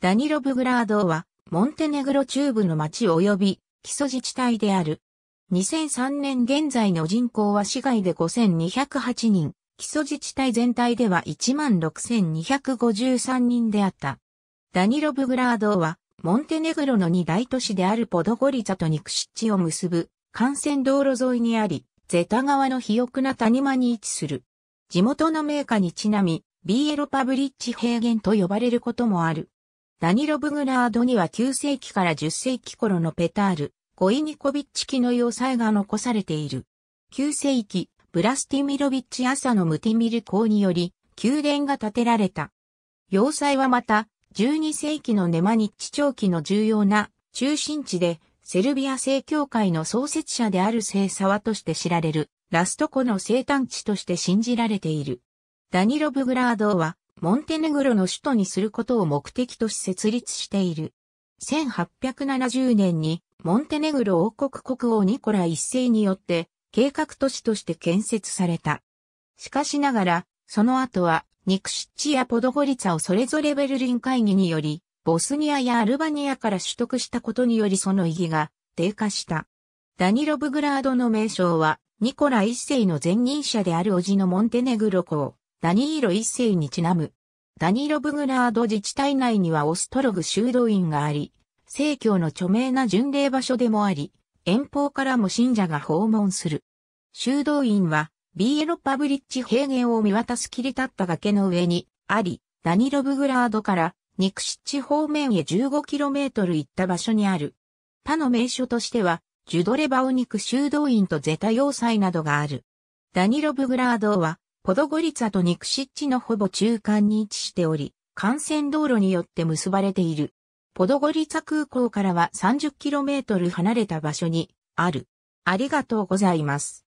ダニロブグラードは、モンテネグロ中部の町及び基礎自治体である。2003年現在の人口は市外で5208人、基礎自治体全体では16,253人であった。ダニロブグラードは、モンテネグロの二大都市であるポドゴリザとニクシッチを結ぶ幹線道路沿いにあり、ゼタ川の肥沃な谷間に位置する。地元の名家にちなみ、ビエロパブリッチ平原と呼ばれることもある。ダニロ・ブグラードには9世紀から10世紀頃のペタール、ゴイニコビッチ記の要塞が残されている。9世紀、ブラスティミロビッチ朝のムティミル公により、宮殿が建てられた。要塞はまた、12世紀のネマニッチ長期の重要な中心地で、セルビア正教会の創設者である聖沢として知られる、ラストコの生誕地として信じられている。ダニロ・ブグラードは、モンテネグロの首都にすることを目的とし設立している。1870年にモンテネグロ王国国王ニコラ一世によって計画都市として建設された。しかしながら、その後はニクシッチやポドゴリツァをそれぞれベルリン会議により、ボスニアやアルバニアから取得したことによりその意義が低下した。ダニロブグラードの名称は、ニコラ一世の前任者である叔父のモンテネグロ公、ダニーロ一世にちなむ。ダニーロブグラード自治体内にはオストログ修道院があり、聖教の著名な巡礼場所でもあり、遠方からも信者が訪問する。修道院は、ビーエロパブリッジ平原を見渡す切り立った崖の上にあり、ダニロブグラードからニクシッチ方面へ 15km 行った場所にある。他の名所としては、ジュドレバオニク修道院とゼタ要塞などがある。ダニロブグラードはポドゴリツァとニクシッチのほぼ中間に位置しており、幹線道路によって結ばれている。ポドゴリツァ空港からは 30km 離れた場所にある。ありがとうございます。